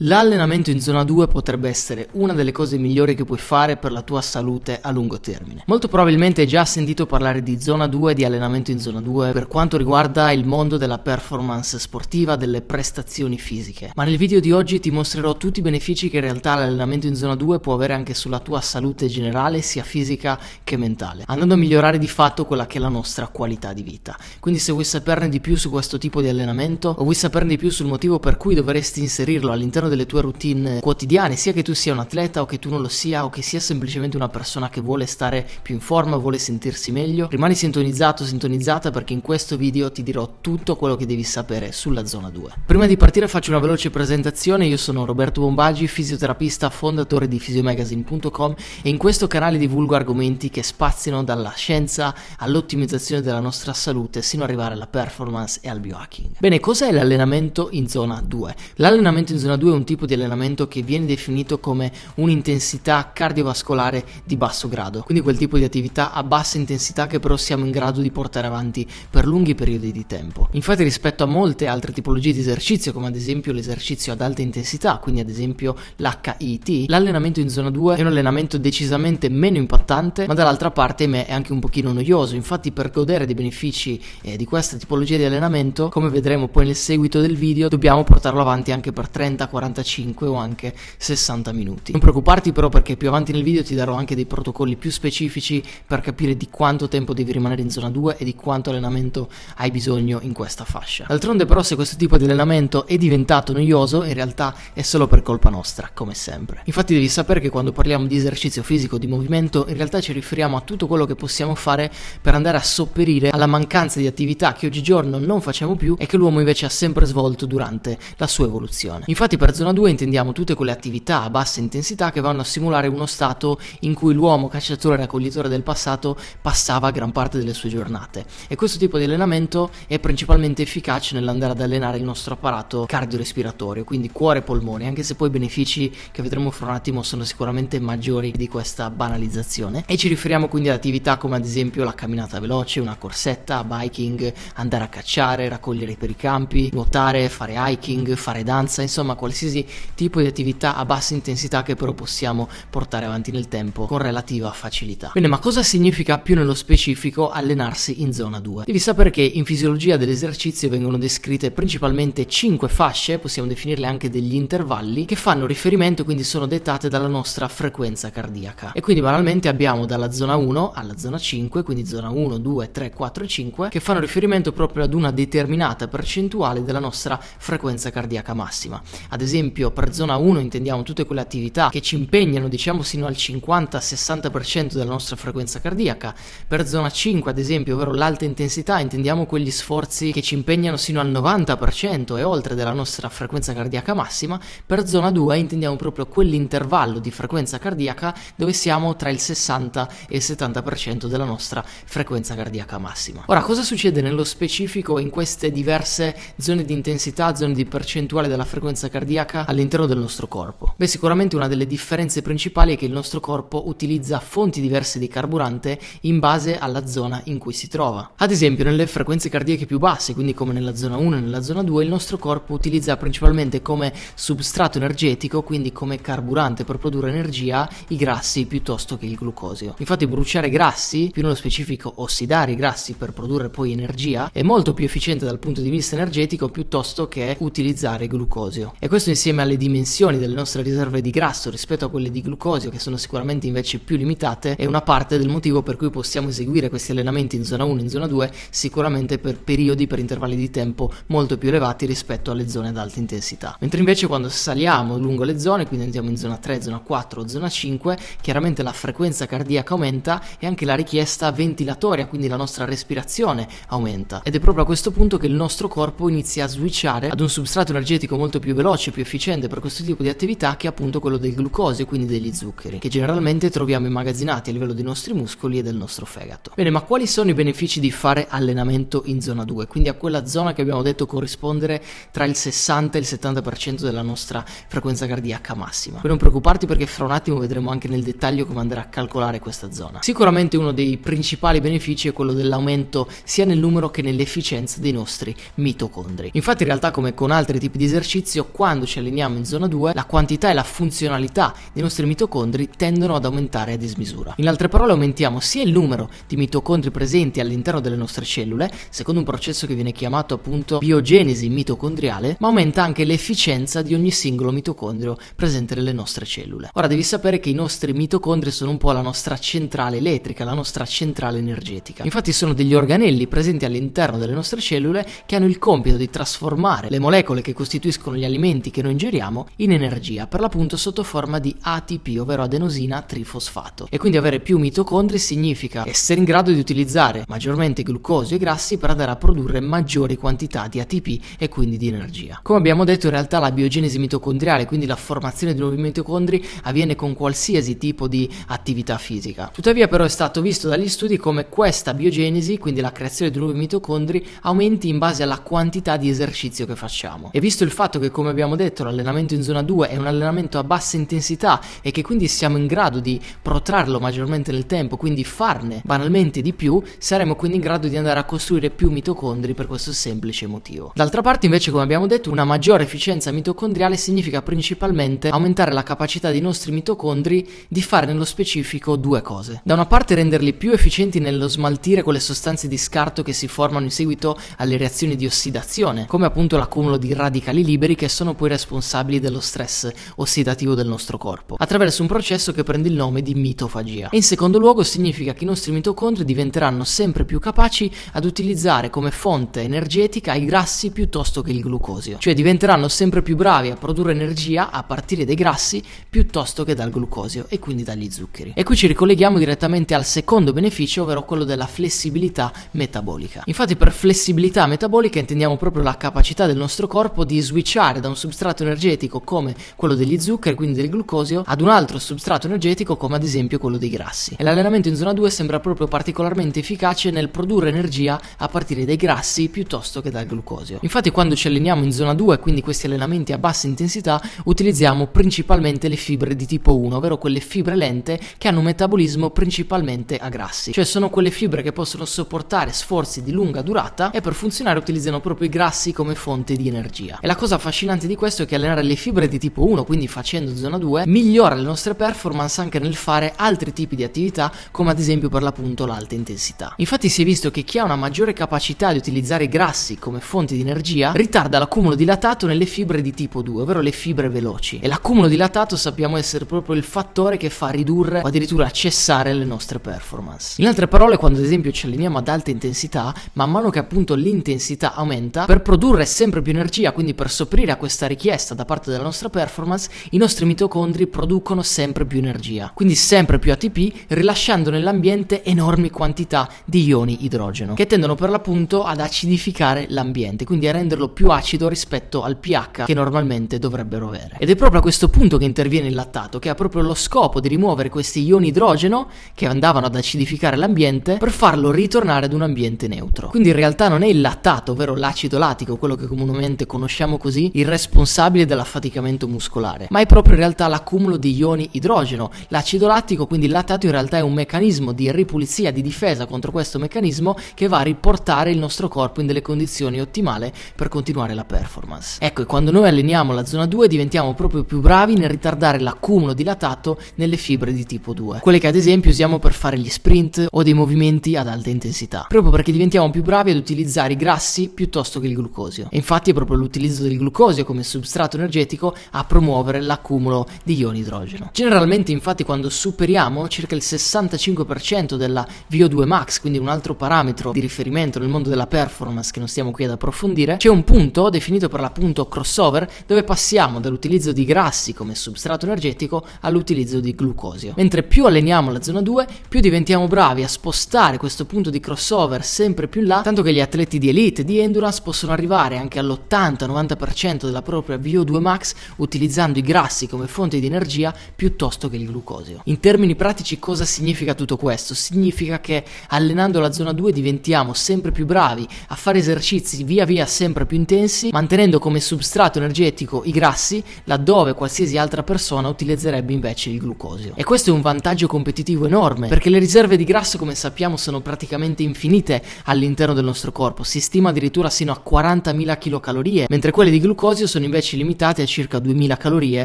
L'allenamento in zona 2 potrebbe essere una delle cose migliori che puoi fare per la tua salute a lungo termine. Molto probabilmente hai già sentito parlare di zona 2 e di allenamento in zona 2 per quanto riguarda il mondo della performance sportiva, delle prestazioni fisiche, ma nel video di oggi ti mostrerò tutti i benefici che in realtà l'allenamento in zona 2 può avere anche sulla tua salute generale, sia fisica che mentale, andando a migliorare di fatto quella che è la nostra qualità di vita. Quindi se vuoi saperne di più su questo tipo di allenamento o vuoi saperne di più sul motivo per cui dovresti inserirlo all'interno all'interno delle tue routine quotidiane, sia che tu sia un atleta o che tu non lo sia o che sia semplicemente una persona che vuole stare più in forma, vuole sentirsi meglio, rimani sintonizzato, sintonizzata perché in questo video ti dirò tutto quello che devi sapere sulla zona 2. Prima di partire faccio una veloce presentazione, io sono Roberto Bombaggi, fisioterapista, fondatore di fisiomagazine.com e in questo canale divulgo argomenti che spaziano dalla scienza all'ottimizzazione della nostra salute sino ad arrivare alla performance e al biohacking. Bene, cos'è l'allenamento in zona 2? L'allenamento in zona 2 è è un tipo di allenamento che viene definito come un'intensità cardiovascolare di basso grado, quindi quel tipo di attività a bassa intensità che però siamo in grado di portare avanti per lunghi periodi di tempo. Infatti rispetto a molte altre tipologie di esercizio, come ad esempio l'esercizio ad alta intensità, quindi ad esempio l'HIT, l'allenamento in zona 2 è un allenamento decisamente meno impattante, ma dall'altra parte è anche un pochino noioso, infatti per godere dei benefici eh, di questa tipologia di allenamento, come vedremo poi nel seguito del video, dobbiamo portarlo avanti anche per 30-40 45 o anche 60 minuti. Non preoccuparti però perché più avanti nel video ti darò anche dei protocolli più specifici per capire di quanto tempo devi rimanere in zona 2 e di quanto allenamento hai bisogno in questa fascia. D'altronde però se questo tipo di allenamento è diventato noioso in realtà è solo per colpa nostra, come sempre. Infatti devi sapere che quando parliamo di esercizio fisico, di movimento, in realtà ci riferiamo a tutto quello che possiamo fare per andare a sopperire alla mancanza di attività che oggigiorno non facciamo più e che l'uomo invece ha sempre svolto durante la sua evoluzione. Infatti per zona 2 intendiamo tutte quelle attività a bassa intensità che vanno a simulare uno stato in cui l'uomo cacciatore e raccoglitore del passato passava gran parte delle sue giornate. E questo tipo di allenamento è principalmente efficace nell'andare ad allenare il nostro apparato cardiorespiratorio, quindi cuore e polmone, anche se poi i benefici che vedremo fra un attimo sono sicuramente maggiori di questa banalizzazione. E ci riferiamo quindi ad attività come ad esempio la camminata veloce, una corsetta, biking, andare a cacciare, raccogliere per i campi, nuotare, fare hiking, fare danza, insomma qualsiasi qualsiasi tipo di attività a bassa intensità che però possiamo portare avanti nel tempo con relativa facilità. Bene, ma cosa significa più nello specifico allenarsi in zona 2? Devi sapere che in fisiologia dell'esercizio vengono descritte principalmente 5 fasce, possiamo definirle anche degli intervalli, che fanno riferimento e quindi sono dettate dalla nostra frequenza cardiaca. E quindi banalmente abbiamo dalla zona 1 alla zona 5, quindi zona 1, 2, 3, 4 e 5, che fanno riferimento proprio ad una determinata percentuale della nostra frequenza cardiaca massima. Ad esempio esempio per zona 1 intendiamo tutte quelle attività che ci impegnano diciamo sino al 50-60% della nostra frequenza cardiaca, per zona 5 ad esempio, ovvero l'alta intensità, intendiamo quegli sforzi che ci impegnano sino al 90% e oltre della nostra frequenza cardiaca massima, per zona 2 intendiamo proprio quell'intervallo di frequenza cardiaca dove siamo tra il 60 e il 70% della nostra frequenza cardiaca massima. Ora, cosa succede nello specifico in queste diverse zone di intensità, zone di percentuale della frequenza cardiaca? cardiaca all'interno del nostro corpo? Beh, sicuramente una delle differenze principali è che il nostro corpo utilizza fonti diverse di carburante in base alla zona in cui si trova. Ad esempio, nelle frequenze cardiache più basse, quindi come nella zona 1 e nella zona 2, il nostro corpo utilizza principalmente come substrato energetico, quindi come carburante per produrre energia, i grassi piuttosto che il glucosio. Infatti, bruciare grassi, più nello specifico ossidare i grassi per produrre poi energia, è molto più efficiente dal punto di vista energetico piuttosto che utilizzare glucosio. E questo insieme alle dimensioni delle nostre riserve di grasso rispetto a quelle di glucosio, che sono sicuramente invece più limitate, è una parte del motivo per cui possiamo eseguire questi allenamenti in zona 1 e in zona 2 sicuramente per periodi, per intervalli di tempo molto più elevati rispetto alle zone ad alta intensità. Mentre invece quando saliamo lungo le zone, quindi andiamo in zona 3, zona 4 o zona 5, chiaramente la frequenza cardiaca aumenta e anche la richiesta ventilatoria, quindi la nostra respirazione aumenta. Ed è proprio a questo punto che il nostro corpo inizia a switchare ad un substrato energetico molto più veloce, più efficiente per questo tipo di attività che è appunto quello del glucosio, quindi degli zuccheri, che generalmente troviamo immagazzinati a livello dei nostri muscoli e del nostro fegato. Bene, ma quali sono i benefici di fare allenamento in zona 2? Quindi a quella zona che abbiamo detto corrispondere tra il 60 e il 70% della nostra frequenza cardiaca massima. Per non preoccuparti perché fra un attimo vedremo anche nel dettaglio come andare a calcolare questa zona. Sicuramente uno dei principali benefici è quello dell'aumento sia nel numero che nell'efficienza dei nostri mitocondri. Infatti in realtà come con altri tipi di esercizio, quando quando ci alleniamo in zona 2, la quantità e la funzionalità dei nostri mitocondri tendono ad aumentare a dismisura. In altre parole, aumentiamo sia il numero di mitocondri presenti all'interno delle nostre cellule, secondo un processo che viene chiamato appunto biogenesi mitocondriale, ma aumenta anche l'efficienza di ogni singolo mitocondrio presente nelle nostre cellule. Ora devi sapere che i nostri mitocondri sono un po' la nostra centrale elettrica, la nostra centrale energetica. Infatti sono degli organelli presenti all'interno delle nostre cellule che hanno il compito di trasformare le molecole che costituiscono gli alimenti che noi ingeriamo in energia, per l'appunto sotto forma di ATP, ovvero adenosina trifosfato. E quindi avere più mitocondri significa essere in grado di utilizzare maggiormente glucosio e grassi per andare a produrre maggiori quantità di ATP e quindi di energia. Come abbiamo detto, in realtà la biogenesi mitocondriale, quindi la formazione di nuovi mitocondri, avviene con qualsiasi tipo di attività fisica. Tuttavia, però, è stato visto dagli studi come questa biogenesi, quindi la creazione di nuovi mitocondri, aumenti in base alla quantità di esercizio che facciamo. E visto il fatto che, come abbiamo detto, detto, l'allenamento in zona 2 è un allenamento a bassa intensità e che quindi siamo in grado di protrarlo maggiormente nel tempo, quindi farne banalmente di più, saremo quindi in grado di andare a costruire più mitocondri per questo semplice motivo. D'altra parte, invece, come abbiamo detto, una maggiore efficienza mitocondriale significa principalmente aumentare la capacità dei nostri mitocondri di fare nello specifico due cose. Da una parte renderli più efficienti nello smaltire quelle sostanze di scarto che si formano in seguito alle reazioni di ossidazione, come appunto l'accumulo di radicali liberi che sono poi responsabili dello stress ossidativo del nostro corpo, attraverso un processo che prende il nome di mitofagia. E in secondo luogo significa che i nostri mitocondri diventeranno sempre più capaci ad utilizzare come fonte energetica i grassi piuttosto che il glucosio, cioè diventeranno sempre più bravi a produrre energia a partire dai grassi piuttosto che dal glucosio e quindi dagli zuccheri. E qui ci ricolleghiamo direttamente al secondo beneficio, ovvero quello della flessibilità metabolica. Infatti per flessibilità metabolica intendiamo proprio la capacità del nostro corpo di switchare da un substrato substrato energetico come quello degli zuccheri, quindi del glucosio, ad un altro substrato energetico come ad esempio quello dei grassi. E l'allenamento in zona 2 sembra proprio particolarmente efficace nel produrre energia a partire dai grassi piuttosto che dal glucosio. Infatti quando ci alleniamo in zona 2, quindi questi allenamenti a bassa intensità, utilizziamo principalmente le fibre di tipo 1, ovvero quelle fibre lente che hanno un metabolismo principalmente a grassi, cioè sono quelle fibre che possono sopportare sforzi di lunga durata e per funzionare utilizzano proprio i grassi come fonte di energia. E la cosa affascinante di questo questo che allenare le fibre di tipo 1, quindi facendo zona 2, migliora le nostre performance anche nel fare altri tipi di attività, come ad esempio per l'appunto l'alta intensità. Infatti si è visto che chi ha una maggiore capacità di utilizzare i grassi come fonte di energia ritarda l'accumulo dilatato nelle fibre di tipo 2, ovvero le fibre veloci. E l'accumulo dilatato sappiamo essere proprio il fattore che fa ridurre o addirittura cessare le nostre performance. In altre parole, quando ad esempio ci alleniamo ad alta intensità, man mano che appunto l'intensità aumenta, per produrre sempre più energia, quindi per sopperire a questa richiesta, richiesta da parte della nostra performance, i nostri mitocondri producono sempre più energia, quindi sempre più ATP, rilasciando nell'ambiente enormi quantità di ioni idrogeno, che tendono per l'appunto ad acidificare l'ambiente, quindi a renderlo più acido rispetto al pH che normalmente dovrebbero avere. Ed è proprio a questo punto che interviene il lattato, che ha proprio lo scopo di rimuovere questi ioni idrogeno che andavano ad acidificare l'ambiente per farlo ritornare ad un ambiente neutro. Quindi in realtà non è il lattato, ovvero l'acido latico, quello che comunemente conosciamo così, il responsabile responsabile dell'affaticamento muscolare, ma è proprio in realtà l'accumulo di ioni idrogeno. L'acido lattico, quindi il lattato, in realtà è un meccanismo di ripulizia, di difesa contro questo meccanismo che va a riportare il nostro corpo in delle condizioni ottimali per continuare la performance. Ecco, e quando noi alleniamo la zona 2 diventiamo proprio più bravi nel ritardare l'accumulo di lattato nelle fibre di tipo 2, quelle che ad esempio usiamo per fare gli sprint o dei movimenti ad alta intensità, proprio perché diventiamo più bravi ad utilizzare i grassi piuttosto che il glucosio. E infatti è proprio l'utilizzo del glucosio come substrato energetico a promuovere l'accumulo di ioni idrogeno. Generalmente infatti quando superiamo circa il 65% della VO2 max, quindi un altro parametro di riferimento nel mondo della performance che non stiamo qui ad approfondire, c'è un punto definito per l'appunto crossover dove passiamo dall'utilizzo di grassi come substrato energetico all'utilizzo di glucosio. Mentre più alleniamo la zona 2, più diventiamo bravi a spostare questo punto di crossover sempre più in là, tanto che gli atleti di elite, di endurance possono arrivare anche all'80-90% della propria propria VO2 max utilizzando i grassi come fonte di energia piuttosto che il glucosio. In termini pratici cosa significa tutto questo? Significa che allenando la zona 2 diventiamo sempre più bravi a fare esercizi via via sempre più intensi, mantenendo come substrato energetico i grassi, laddove qualsiasi altra persona utilizzerebbe invece il glucosio. E questo è un vantaggio competitivo enorme, perché le riserve di grasso, come sappiamo, sono praticamente infinite all'interno del nostro corpo, si stima addirittura sino a 40.000 kcal, mentre quelle di glucosio sono invece invece limitate a circa 2000 calorie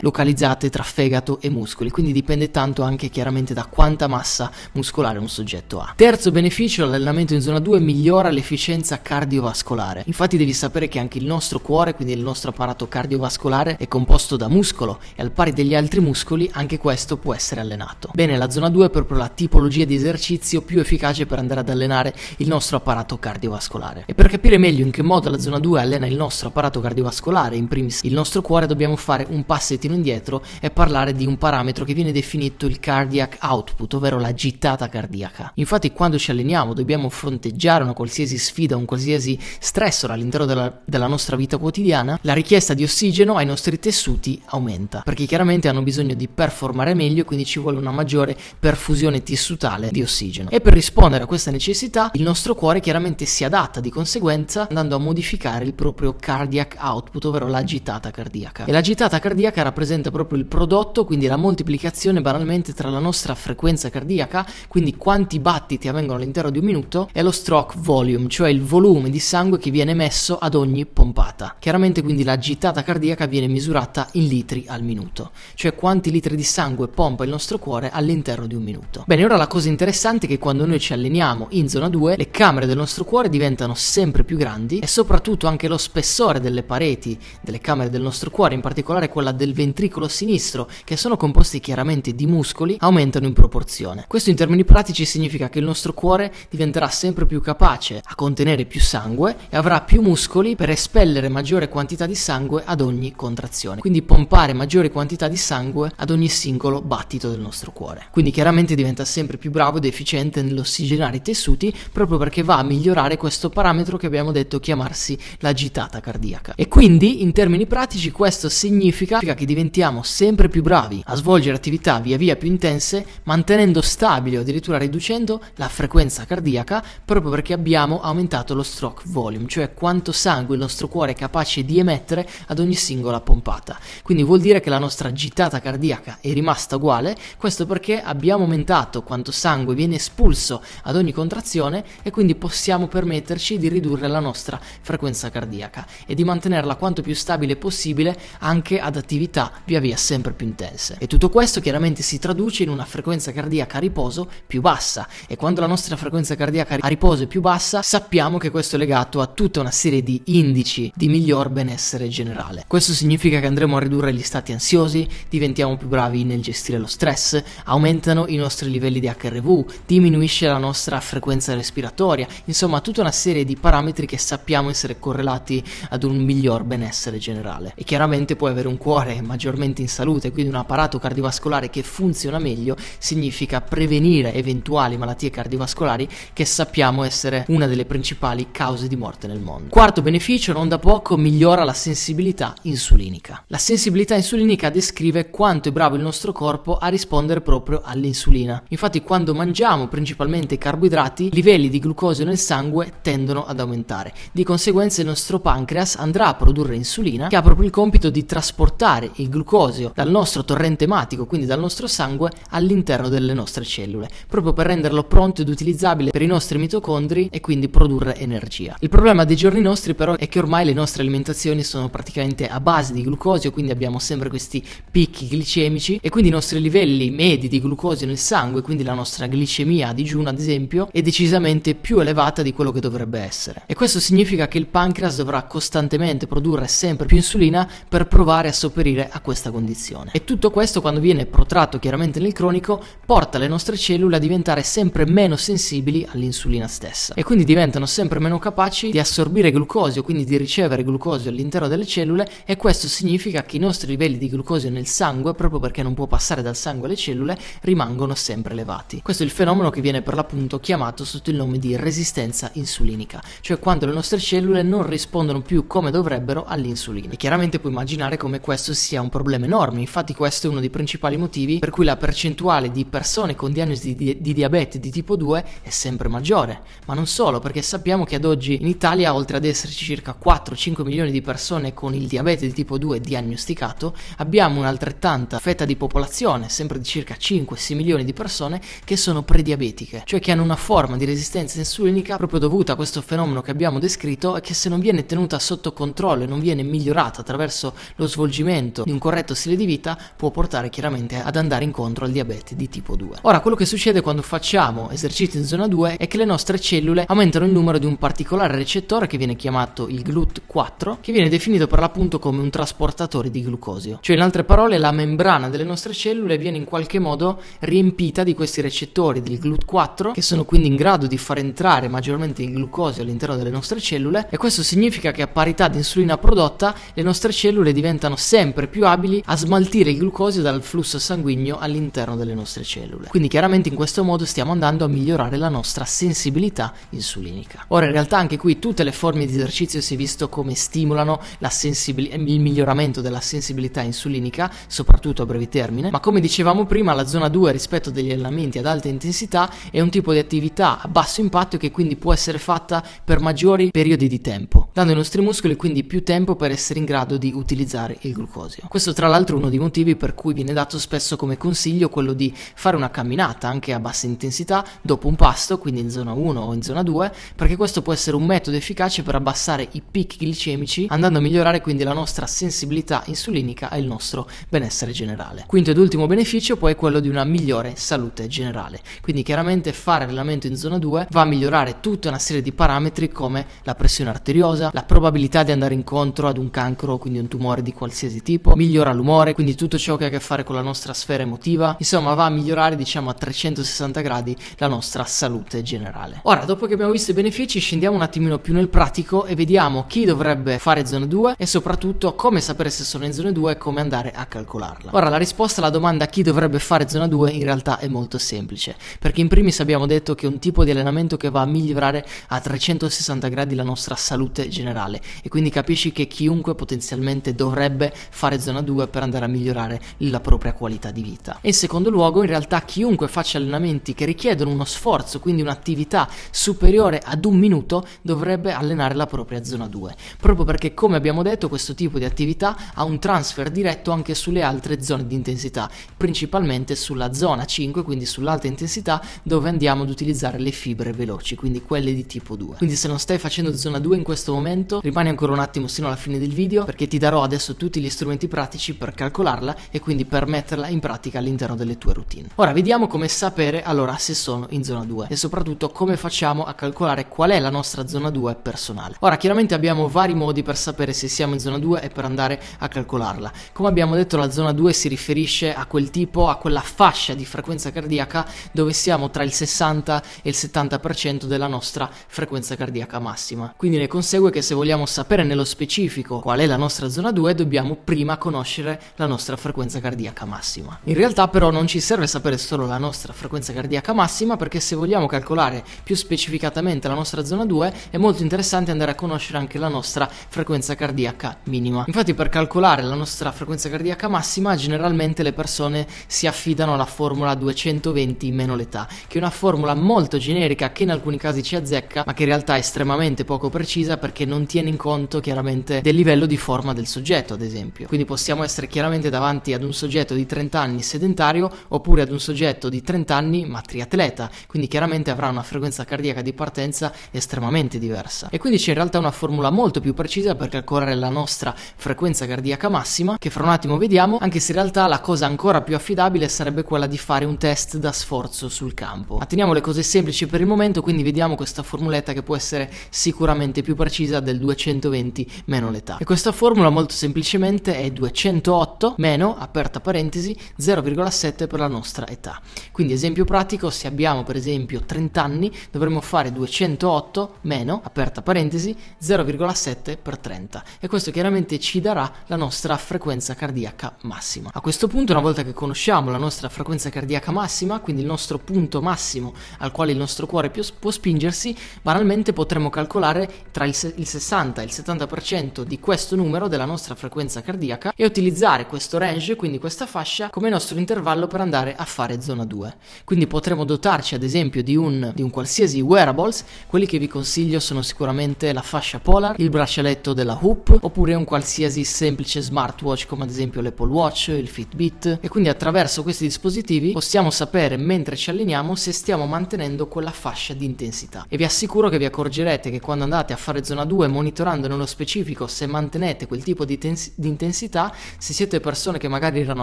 localizzate tra fegato e muscoli, quindi dipende tanto anche chiaramente da quanta massa muscolare un soggetto ha. Terzo beneficio, l'allenamento in zona 2 migliora l'efficienza cardiovascolare. Infatti devi sapere che anche il nostro cuore, quindi il nostro apparato cardiovascolare, è composto da muscolo e al pari degli altri muscoli anche questo può essere allenato. Bene, la zona 2 è proprio la tipologia di esercizio più efficace per andare ad allenare il nostro apparato cardiovascolare. E per capire meglio in che modo la zona 2 allena il nostro apparato cardiovascolare, in primis il nostro cuore dobbiamo fare un passettino indietro e parlare di un parametro che viene definito il cardiac output, ovvero la gittata cardiaca. Infatti quando ci alleniamo dobbiamo fronteggiare una qualsiasi sfida, un qualsiasi stressor all'interno della, della nostra vita quotidiana, la richiesta di ossigeno ai nostri tessuti aumenta, perché chiaramente hanno bisogno di performare meglio, quindi ci vuole una maggiore perfusione tessutale di ossigeno. E per rispondere a questa necessità, il nostro cuore chiaramente si adatta di conseguenza andando a modificare il proprio cardiac output, ovvero la gittata gittata cardiaca. E la gittata cardiaca rappresenta proprio il prodotto, quindi la moltiplicazione banalmente tra la nostra frequenza cardiaca, quindi quanti battiti avvengono all'interno di un minuto, e lo stroke volume, cioè il volume di sangue che viene emesso ad ogni pompata. Chiaramente quindi la gittata cardiaca viene misurata in litri al minuto, cioè quanti litri di sangue pompa il nostro cuore all'interno di un minuto. Bene, ora la cosa interessante è che quando noi ci alleniamo in zona 2, le camere del nostro cuore diventano sempre più grandi e soprattutto anche lo spessore delle pareti delle camere camere del nostro cuore, in particolare quella del ventricolo sinistro, che sono composti chiaramente di muscoli, aumentano in proporzione. Questo in termini pratici significa che il nostro cuore diventerà sempre più capace a contenere più sangue e avrà più muscoli per espellere maggiore quantità di sangue ad ogni contrazione, quindi pompare maggiore quantità di sangue ad ogni singolo battito del nostro cuore. Quindi chiaramente diventa sempre più bravo ed efficiente nell'ossigenare i tessuti proprio perché va a migliorare questo parametro che abbiamo detto chiamarsi la gitata cardiaca. E quindi in termini pratici questo significa che diventiamo sempre più bravi a svolgere attività via via più intense, mantenendo stabile o addirittura riducendo la frequenza cardiaca proprio perché abbiamo aumentato lo stroke volume, cioè quanto sangue il nostro cuore è capace di emettere ad ogni singola pompata. Quindi vuol dire che la nostra gittata cardiaca è rimasta uguale, questo perché abbiamo aumentato quanto sangue viene espulso ad ogni contrazione e quindi possiamo permetterci di ridurre la nostra frequenza cardiaca e di mantenerla quanto più stabile stabile possibile anche ad attività via via sempre più intense. E tutto questo chiaramente si traduce in una frequenza cardiaca a riposo più bassa e quando la nostra frequenza cardiaca a riposo è più bassa sappiamo che questo è legato a tutta una serie di indici di miglior benessere generale. Questo significa che andremo a ridurre gli stati ansiosi, diventiamo più bravi nel gestire lo stress, aumentano i nostri livelli di HRV, diminuisce la nostra frequenza respiratoria, insomma tutta una serie di parametri che sappiamo essere correlati ad un miglior benessere generale generale e chiaramente puoi avere un cuore maggiormente in salute, quindi un apparato cardiovascolare che funziona meglio, significa prevenire eventuali malattie cardiovascolari che sappiamo essere una delle principali cause di morte nel mondo. Quarto beneficio, non da poco, migliora la sensibilità insulinica. La sensibilità insulinica descrive quanto è bravo il nostro corpo a rispondere proprio all'insulina. Infatti quando mangiamo principalmente carboidrati, i livelli di glucosio nel sangue tendono ad aumentare. Di conseguenza il nostro pancreas andrà a produrre insulina che ha proprio il compito di trasportare il glucosio dal nostro torrente ematico, quindi dal nostro sangue, all'interno delle nostre cellule, proprio per renderlo pronto ed utilizzabile per i nostri mitocondri e quindi produrre energia. Il problema dei giorni nostri però è che ormai le nostre alimentazioni sono praticamente a base di glucosio, quindi abbiamo sempre questi picchi glicemici e quindi i nostri livelli medi di glucosio nel sangue, quindi la nostra glicemia a digiuno ad esempio, è decisamente più elevata di quello che dovrebbe essere. E questo significa che il pancreas dovrà costantemente produrre sempre più insulina per provare a sopperire a questa condizione. E tutto questo quando viene protratto chiaramente nel cronico porta le nostre cellule a diventare sempre meno sensibili all'insulina stessa e quindi diventano sempre meno capaci di assorbire glucosio, quindi di ricevere glucosio all'interno delle cellule e questo significa che i nostri livelli di glucosio nel sangue, proprio perché non può passare dal sangue alle cellule, rimangono sempre elevati. Questo è il fenomeno che viene per l'appunto chiamato sotto il nome di resistenza insulinica, cioè quando le nostre cellule non rispondono più come dovrebbero all'insulina cittadini. E chiaramente puoi immaginare come questo sia un problema enorme, infatti questo è uno dei principali motivi per cui la percentuale di persone con diagnosi di, di diabete di tipo 2 è sempre maggiore. Ma non solo, perché sappiamo che ad oggi in Italia, oltre ad esserci circa 4-5 milioni di persone con il diabete di tipo 2 diagnosticato, abbiamo un'altrettanta fetta di popolazione, sempre di circa 5-6 milioni di persone, che sono prediabetiche, cioè che hanno una forma di resistenza insulinica proprio dovuta a questo fenomeno che abbiamo descritto e che se non viene tenuta sotto controllo e non viene migliorata ponderata attraverso lo svolgimento di un corretto stile di vita può portare chiaramente ad andare incontro al diabete di tipo 2. Ora, quello che succede quando facciamo esercizi in zona 2 è che le nostre cellule aumentano il numero di un particolare recettore che viene chiamato il GLUT4, che viene definito per l'appunto come un trasportatore di glucosio. Cioè, in altre parole, la membrana delle nostre cellule viene in qualche modo riempita di questi recettori del GLUT4 che sono quindi in grado di far entrare maggiormente il glucosio all'interno delle nostre cellule e questo significa che a parità di insulina prodotta le nostre cellule diventano sempre più abili a smaltire il glucosio dal flusso sanguigno all'interno delle nostre cellule. Quindi chiaramente in questo modo stiamo andando a migliorare la nostra sensibilità insulinica. Ora in realtà anche qui tutte le forme di esercizio si è visto come stimolano sensibil- il miglioramento della sensibilità insulinica, soprattutto a breve termine, ma come dicevamo prima la zona 2 rispetto agli allenamenti ad alta intensità è un tipo di attività a basso impatto che quindi può essere fatta per maggiori periodi di tempo, dando ai nostri muscoli quindi più tempo per essere essere in grado di utilizzare il glucosio. Questo tra l'altro è uno dei motivi per cui viene dato spesso come consiglio quello di fare una camminata anche a bassa intensità dopo un pasto, quindi in zona 1 o in zona 2, perché questo può essere un metodo efficace per abbassare i picchi glicemici, andando a migliorare quindi la nostra sensibilità insulinica e il nostro benessere generale. Quinto ed ultimo beneficio poi è quello di una migliore salute generale. Quindi chiaramente fare allenamento in zona 2 va a migliorare tutta una serie di parametri come la pressione arteriosa, la probabilità di andare incontro ad un cancro cancro, quindi un tumore di qualsiasi tipo, migliora l'umore, quindi tutto ciò che ha a che fare con la nostra sfera emotiva, insomma va a migliorare diciamo a 360 gradi la nostra salute generale. Ora, dopo che abbiamo visto i benefici, scendiamo un attimino più nel pratico e vediamo chi dovrebbe fare zona 2 e soprattutto come sapere se sono in zona 2 e come andare a calcolarla. Ora, la risposta alla domanda chi dovrebbe fare zona 2 in realtà è molto semplice, perché in primis abbiamo detto che è un tipo di allenamento che va a migliorare a 360 gradi la nostra salute generale e quindi capisci che chiunque comunque potenzialmente dovrebbe fare zona 2 per andare a migliorare la propria qualità di vita. E in secondo luogo, in realtà chiunque faccia allenamenti che richiedono uno sforzo, quindi un'attività superiore ad un minuto, dovrebbe allenare la propria zona 2, proprio perché come abbiamo detto questo tipo di attività ha un transfer diretto anche sulle altre zone di intensità, principalmente sulla zona 5, quindi sull'alta intensità dove andiamo ad utilizzare le fibre veloci, quindi quelle di tipo 2. Quindi se non stai facendo zona 2 in questo momento, rimani ancora un attimo sino alla fine del video video perché ti darò adesso tutti gli strumenti pratici per calcolarla e quindi per metterla in pratica all'interno delle tue routine. Ora vediamo come sapere allora se sono in zona 2 e soprattutto come facciamo a calcolare qual è la nostra zona 2 personale. Ora chiaramente abbiamo vari modi per sapere se siamo in zona 2 e per andare a calcolarla. Come abbiamo detto la zona 2 si riferisce a quel tipo, a quella fascia di frequenza cardiaca dove siamo tra il 60 e il 70% della nostra frequenza cardiaca massima. Quindi ne consegue che se vogliamo sapere nello specifico quale è la nostra zona 2 dobbiamo prima conoscere la nostra frequenza cardiaca massima. In realtà però non ci serve sapere solo la nostra frequenza cardiaca massima perché se vogliamo calcolare più specificatamente la nostra zona 2 è molto interessante andare a conoscere anche la nostra frequenza cardiaca minima. Infatti per calcolare la nostra frequenza cardiaca massima generalmente le persone si affidano alla formula 220 meno l'età, che è una formula molto generica che in alcuni casi ci azzecca ma che in realtà è estremamente poco precisa perché non tiene in conto chiaramente del livello livello di forma del soggetto, ad esempio. Quindi possiamo essere chiaramente davanti ad un soggetto di 30 anni sedentario oppure ad un soggetto di 30 anni ma triatleta, quindi chiaramente avrà una frequenza cardiaca di partenza estremamente diversa. E quindi c'è in realtà una formula molto più precisa per calcolare la nostra frequenza cardiaca massima, che fra un attimo vediamo, anche se in realtà la cosa ancora più affidabile sarebbe quella di fare un test da sforzo sul campo. Ma teniamo le cose semplici per il momento, quindi vediamo questa formuletta che può essere sicuramente più precisa del 220 meno l'età. E questa formula molto semplicemente è 208 meno, aperta parentesi, 0,7 per la nostra età. Quindi esempio pratico, se abbiamo per esempio 30 anni, dovremmo fare 208 meno, aperta parentesi, 0,7 per 30 e questo chiaramente ci darà la nostra frequenza cardiaca massima. A questo punto, una volta che conosciamo la nostra frequenza cardiaca massima, quindi il nostro punto massimo al quale il nostro cuore può spingersi, banalmente potremo calcolare tra il 60 e il 70% di questo questo numero della nostra frequenza cardiaca e utilizzare questo range, quindi questa fascia, come nostro intervallo per andare a fare zona 2. Quindi potremo dotarci ad esempio di un, di un qualsiasi wearables, quelli che vi consiglio sono sicuramente la fascia polar, il braccialetto della Hoop oppure un qualsiasi semplice smartwatch come ad esempio l'Apple Watch, il Fitbit e quindi attraverso questi dispositivi possiamo sapere mentre ci alleniamo se stiamo mantenendo quella fascia di intensità e vi assicuro che vi accorgerete che quando andate a fare zona 2 monitorando nello specifico se mantenete mantenete quel tipo di, tens- di intensità, se siete persone che magari erano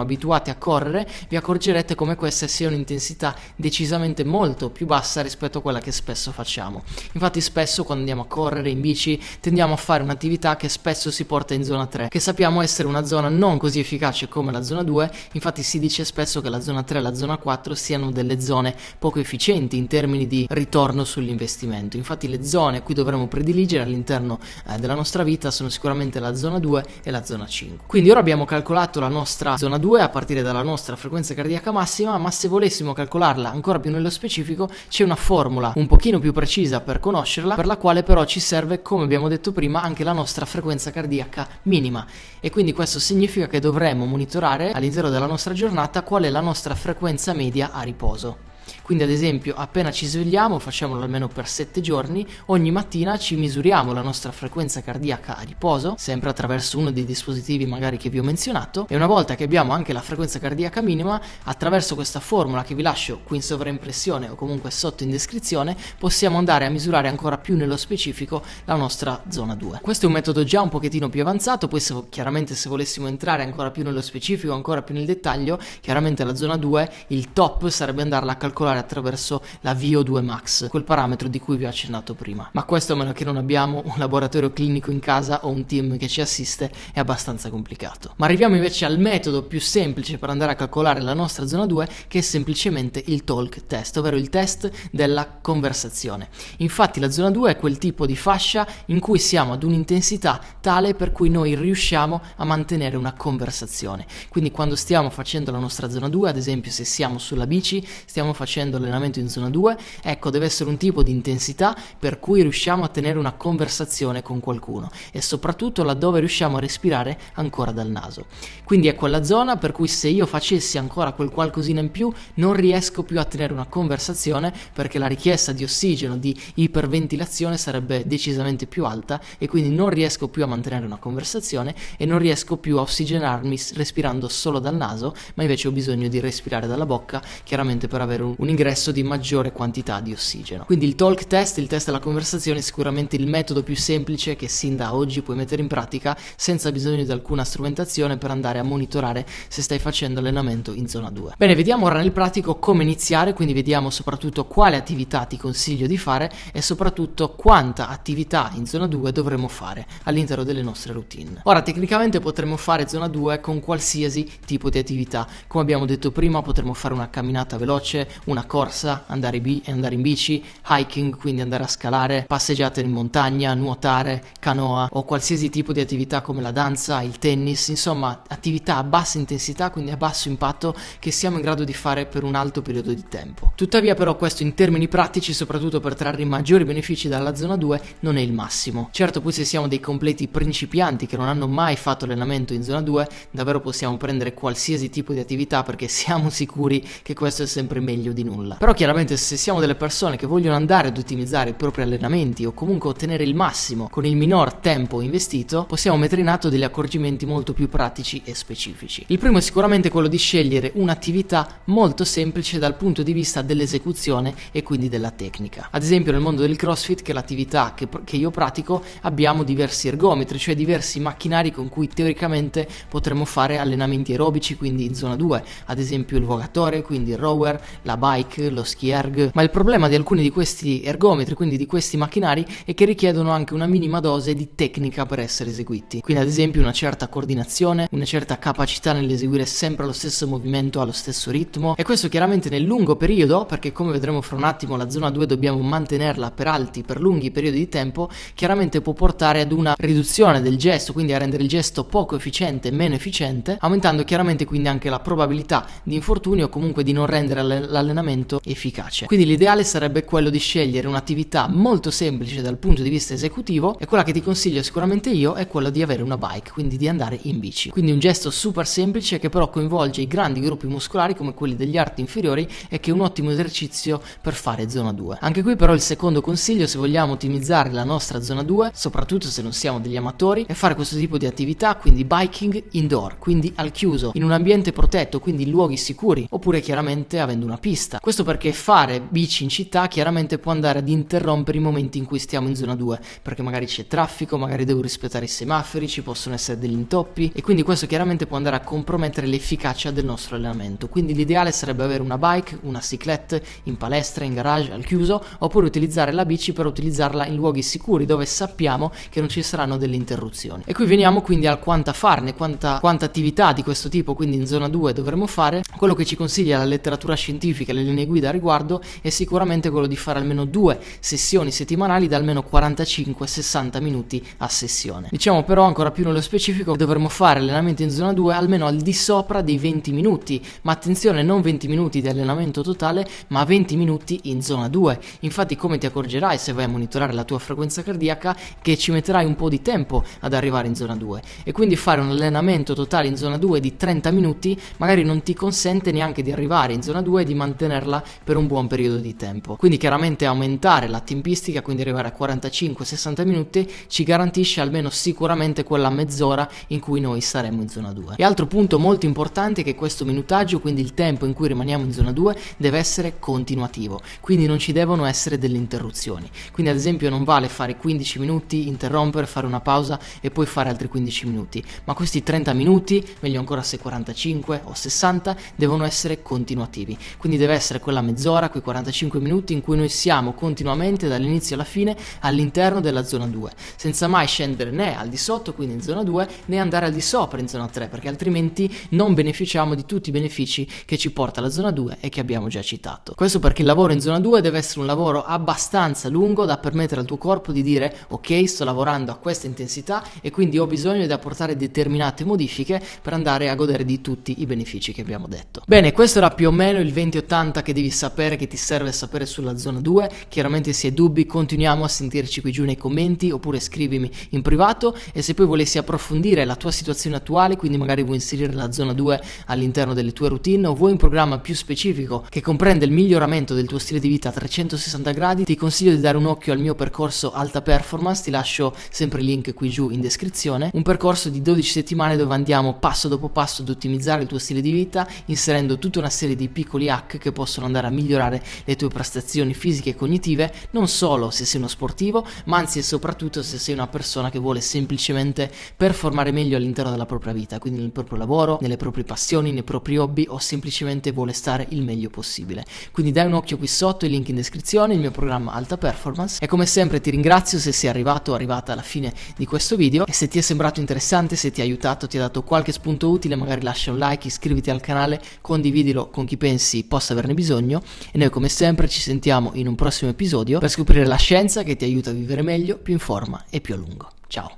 abituate a correre, vi accorgerete come questa sia un'intensità decisamente molto più bassa rispetto a quella che spesso facciamo. Infatti spesso quando andiamo a correre in bici tendiamo a fare un'attività che spesso si porta in zona 3, che sappiamo essere una zona non così efficace come la zona 2, infatti si dice spesso che la zona 3 e la zona 4 siano delle zone poco efficienti in termini di ritorno sull'investimento. Infatti le zone a cui dovremmo prediligere all'interno eh, della nostra vita sono sicuramente ovviamente la zona 2 e la zona 5. Quindi ora abbiamo calcolato la nostra zona 2 a partire dalla nostra frequenza cardiaca massima, ma se volessimo calcolarla ancora più nello specifico c'è una formula un pochino più precisa per conoscerla, per la quale però ci serve, come abbiamo detto prima, anche la nostra frequenza cardiaca minima. E quindi questo significa che dovremmo monitorare all'interno della nostra giornata qual è la nostra frequenza media a riposo. Quindi ad esempio appena ci svegliamo, facciamolo almeno per 7 giorni, ogni mattina ci misuriamo la nostra frequenza cardiaca a riposo, sempre attraverso uno dei dispositivi magari che vi ho menzionato, e una volta che abbiamo anche la frequenza cardiaca minima, attraverso questa formula che vi lascio qui in sovraimpressione o comunque sotto in descrizione, possiamo andare a misurare ancora più nello specifico la nostra zona 2. Questo è un metodo già un pochettino più avanzato, poi se, chiaramente se volessimo entrare ancora più nello specifico, ancora più nel dettaglio, chiaramente la zona 2, il top sarebbe andarla a calcolare fare attraverso la VO2 max, quel parametro di cui vi ho accennato prima. Ma questo a meno che non abbiamo un laboratorio clinico in casa o un team che ci assiste è abbastanza complicato. Ma arriviamo invece al metodo più semplice per andare a calcolare la nostra zona 2 che è semplicemente il talk test, ovvero il test della conversazione. Infatti la zona 2 è quel tipo di fascia in cui siamo ad un'intensità tale per cui noi riusciamo a mantenere una conversazione. Quindi quando stiamo facendo la nostra zona 2, ad esempio se siamo sulla bici, stiamo facendo facendo allenamento in zona 2, ecco, deve essere un tipo di intensità per cui riusciamo a tenere una conversazione con qualcuno e soprattutto laddove riusciamo a respirare ancora dal naso. Quindi è quella zona per cui se io facessi ancora quel qualcosina in più non riesco più a tenere una conversazione perché la richiesta di ossigeno, di iperventilazione sarebbe decisamente più alta e quindi non riesco più a mantenere una conversazione e non riesco più a ossigenarmi respirando solo dal naso, ma invece ho bisogno di respirare dalla bocca, chiaramente per avere un, un l'ingresso di maggiore quantità di ossigeno. Quindi il talk test, il test della conversazione, è sicuramente il metodo più semplice che sin da oggi puoi mettere in pratica senza bisogno di alcuna strumentazione per andare a monitorare se stai facendo allenamento in zona 2. Bene, vediamo ora nel pratico come iniziare, quindi vediamo soprattutto quale attività ti consiglio di fare e soprattutto quanta attività in zona 2 dovremo fare all'interno delle nostre routine. Ora, tecnicamente potremmo fare zona 2 con qualsiasi tipo di attività. Come abbiamo detto prima, potremmo fare una camminata veloce, una corsa, andare, bi- andare in bici, hiking, quindi andare a scalare, passeggiate in montagna, nuotare, canoa o qualsiasi tipo di attività come la danza, il tennis, insomma attività a bassa intensità, quindi a basso impatto che siamo in grado di fare per un alto periodo di tempo. Tuttavia però questo in termini pratici, soprattutto per trarre i maggiori benefici dalla zona 2, non è il massimo. Certo poi se siamo dei completi principianti che non hanno mai fatto allenamento in zona 2, davvero possiamo prendere qualsiasi tipo di attività perché siamo sicuri che questo è sempre meglio di nulla. Però chiaramente se siamo delle persone che vogliono andare ad ottimizzare i propri allenamenti o comunque ottenere il massimo con il minor tempo investito, possiamo mettere in atto degli accorgimenti molto più pratici e specifici. Il primo è sicuramente quello di scegliere un'attività molto semplice dal punto di vista dell'esecuzione e quindi della tecnica. Ad esempio nel mondo del CrossFit, che è l'attività che, che io pratico, abbiamo diversi ergometri, cioè diversi macchinari con cui teoricamente potremmo fare allenamenti aerobici, quindi in zona 2, ad esempio il vogatore, quindi il rower, la bike, bike, lo ski erg, ma il problema di alcuni di questi ergometri, quindi di questi macchinari, è che richiedono anche una minima dose di tecnica per essere eseguiti. Quindi ad esempio una certa coordinazione, una certa capacità nell'eseguire sempre lo stesso movimento allo stesso ritmo e questo chiaramente nel lungo periodo, perché come vedremo fra un attimo la zona 2 dobbiamo mantenerla per alti, per lunghi periodi di tempo, chiaramente può portare ad una riduzione del gesto, quindi a rendere il gesto poco efficiente, meno efficiente, aumentando chiaramente quindi anche la probabilità di infortuni o comunque di non rendere l'allenamento allenamento efficace. Quindi l'ideale sarebbe quello di scegliere un'attività molto semplice dal punto di vista esecutivo e quella che ti consiglio sicuramente io è quella di avere una bike, quindi di andare in bici. Quindi un gesto super semplice che però coinvolge i grandi gruppi muscolari come quelli degli arti inferiori e che è un ottimo esercizio per fare zona 2. Anche qui però il secondo consiglio se vogliamo ottimizzare la nostra zona 2, soprattutto se non siamo degli amatori, è fare questo tipo di attività, quindi biking indoor, quindi al chiuso, in un ambiente protetto, quindi in luoghi sicuri, oppure chiaramente avendo una pista vista. Questo perché fare bici in città chiaramente può andare ad interrompere i momenti in cui stiamo in zona 2, perché magari c'è traffico, magari devo rispettare i semafori, ci possono essere degli intoppi e quindi questo chiaramente può andare a compromettere l'efficacia del nostro allenamento. Quindi l'ideale sarebbe avere una bike, una cyclette in palestra, in garage, al chiuso, oppure utilizzare la bici per utilizzarla in luoghi sicuri dove sappiamo che non ci saranno delle interruzioni. E qui veniamo quindi al quanta farne, quanta, quanta attività di questo tipo, quindi in zona 2 dovremmo fare, quello che ci consiglia la letteratura scientifica, le linee guida a riguardo è sicuramente quello di fare almeno due sessioni settimanali da almeno 45-60 minuti a sessione. Diciamo però ancora più nello specifico che dovremmo fare allenamento in zona 2 almeno al di sopra dei 20 minuti, ma attenzione non 20 minuti di allenamento totale, ma 20 minuti in zona 2. Infatti come ti accorgerai se vai a monitorare la tua frequenza cardiaca che ci metterai un po' di tempo ad arrivare in zona 2 e quindi fare un allenamento totale in zona 2 di 30 minuti magari non ti consente neanche di arrivare in zona 2 e di mantenere tenerla per un buon periodo di tempo. Quindi chiaramente aumentare la tempistica, quindi arrivare a 45-60 minuti, ci garantisce almeno sicuramente quella mezz'ora in cui noi saremo in zona 2. E altro punto molto importante è che questo minutaggio, quindi il tempo in cui rimaniamo in zona 2, deve essere continuativo, quindi non ci devono essere delle interruzioni. Quindi ad esempio non vale fare 15 minuti, interrompere, fare una pausa e poi fare altri 15 minuti, ma questi 30 minuti, meglio ancora se 45 o 60, devono essere continuativi. Quindi deve essere essere quella mezz'ora, quei 45 minuti in cui noi siamo continuamente dall'inizio alla fine all'interno della zona 2, senza mai scendere né al di sotto, quindi in zona 2, né andare al di sopra in zona 3, perché altrimenti non beneficiamo di tutti i benefici che ci porta la zona 2 e che abbiamo già citato. Questo perché il lavoro in zona 2 deve essere un lavoro abbastanza lungo da permettere al tuo corpo di dire ok, sto lavorando a questa intensità e quindi ho bisogno di apportare determinate modifiche per andare a godere di tutti i benefici che abbiamo detto. Bene, questo era più o meno il 2080 60 che devi sapere, che ti serve sapere sulla zona 2. Chiaramente se hai dubbi continuiamo a sentirci qui giù nei commenti oppure scrivimi in privato e se poi volessi approfondire la tua situazione attuale, quindi magari vuoi inserire la zona 2 all'interno delle tue routine o vuoi un programma più specifico che comprende il miglioramento del tuo stile di vita a 360 gradi, ti consiglio di dare un occhio al mio percorso Alta Performance, ti lascio sempre il link qui giù in descrizione, un percorso di 12 settimane dove andiamo passo dopo passo ad ottimizzare il tuo stile di vita inserendo tutta una serie di piccoli hack che possono possono andare a migliorare le tue prestazioni fisiche e cognitive, non solo se sei uno sportivo, ma anzi e soprattutto se sei una persona che vuole semplicemente performare meglio all'interno della propria vita, quindi nel proprio lavoro, nelle proprie passioni, nei propri hobby o semplicemente vuole stare il meglio possibile. Quindi dai un occhio qui sotto, il link in descrizione, il mio programma Alta Performance e come sempre ti ringrazio se sei arrivato o arrivata alla fine di questo video e se ti è sembrato interessante, se ti ha aiutato, ti ha dato qualche spunto utile, magari lascia un like, iscriviti al canale, condividilo con chi pensi possa aver averne bisogno e noi come sempre ci sentiamo in un prossimo episodio per scoprire la scienza che ti aiuta a vivere meglio, più in forma e più a lungo. Ciao!